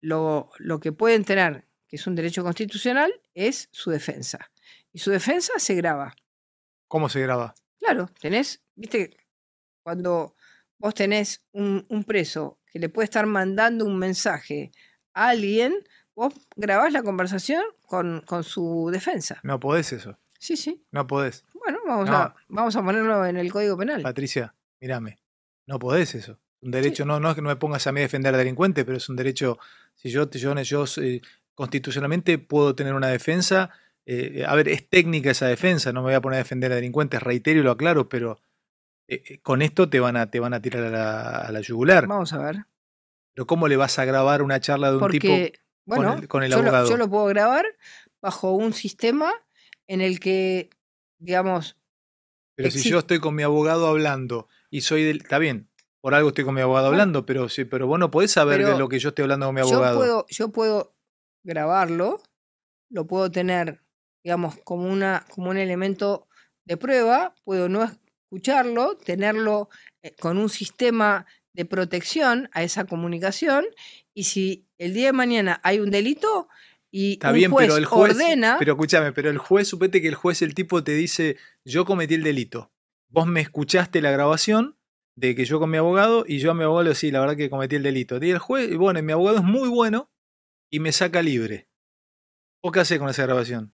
lo, que pueden tener, que es un derecho constitucional, es su defensa. Y su defensa se graba. ¿Cómo se graba? Claro, tenés, viste, cuando vos tenés un, preso que le puede estar mandando un mensaje a alguien, vos grabás la conversación con, su defensa. No podés eso. Sí, sí. No podés. Bueno, vamos, A, vamos a ponerlo en el Código Penal. Patricia, mírame. No podés eso. Un derecho, no, no es que no me pongas a mí a defender a delincuente, pero es un derecho, si yo, yo, eh, constitucionalmente puedo tener una defensa, eh, a ver, es técnica esa defensa, no me voy a poner a defender a delincuentes, reitero y lo aclaro, pero eh, con esto te van a, te van a tirar a la, yugular. Vamos a ver. Pero ¿cómo le vas a grabar una charla de un tipo bueno, con el, abogado? yo lo puedo grabar bajo un sistema en el que, digamos... Pero si yo estoy con mi abogado hablando y soy del... Está bien, por algo estoy con mi abogado hablando, pero sí, pero vos no podés saber de lo que yo estoy hablando con mi abogado. Yo puedo, grabarlo, lo puedo tener, digamos, como una, como un elemento de prueba, puedo no escucharlo, tenerlo eh, con un sistema de protección a esa comunicación, y si el día de mañana hay un delito, y el juez ordena. Pero escúchame, pero el juez, supete que el juez, el tipo te dice, yo cometí el delito. Vos me escuchaste la grabación, de que yo con mi abogado y yo a mi abogado le sí, la verdad que cometí el delito. Y el juez, bueno, mi abogado es muy bueno y me saca libre. ¿O qué haces con esa grabación?